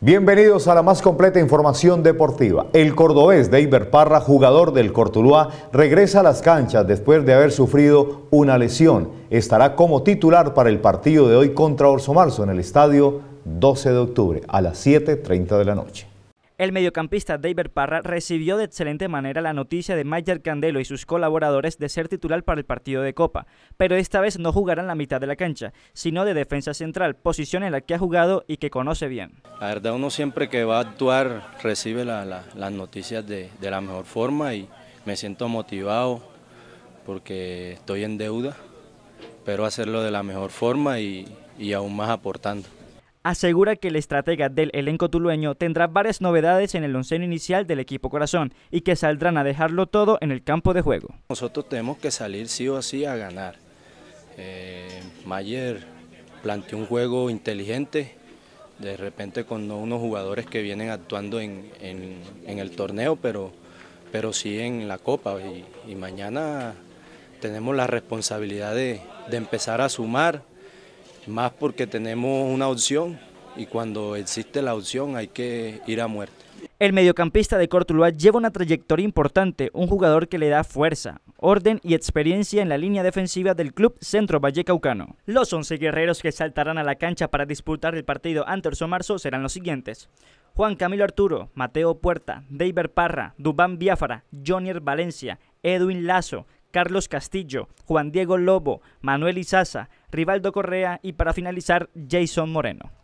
Bienvenidos a la más completa información deportiva. El cordobés David Parra, jugador del Cortuluá, regresa a las canchas después de haber sufrido una lesión. Estará como titular para el partido de hoy contra Orso Marzo en el estadio 12 de octubre a las 7.30 de la noche. El mediocampista David Parra recibió de excelente manera la noticia de Mayer Candelo y sus colaboradores de ser titular para el partido de Copa, pero esta vez no jugará en la mitad de la cancha, sino de defensa central, posición en la que ha jugado y que conoce bien. La verdad uno siempre que va a actuar recibe las noticias de, la mejor forma y me siento motivado porque estoy en deuda, pero hacerlo de la mejor forma y aún más aportando asegura que la estratega del elenco tulueño tendrá varias novedades en el onceno inicial del equipo corazón y que saldrán a dejarlo todo en el campo de juego. Nosotros tenemos que salir sí o sí a ganar. Eh, Mayer planteó un juego inteligente, de repente con unos jugadores que vienen actuando en, el torneo, pero, pero sí en la Copa. Y, mañana tenemos la responsabilidad de, de empezar a sumar, más porque tenemos una opción y cuando existe la opción hay que ir a muerte. El mediocampista de Cortuluá lleva una trayectoria importante, un jugador que le da fuerza, orden y experiencia en la línea defensiva del club Centro Vallecaucano. Los 11 guerreros que saltarán a la cancha para disputar el partido ante Orso Marzo serán los siguientes. Juan Camilo Arturo, Mateo Puerta, David Parra, Dubán Biafara, Jonier Valencia, Edwin Lazo, Carlos Castillo, Juan Diego Lobo, Manuel Izaza, Rivaldo Correa y para finalizar Jason Moreno.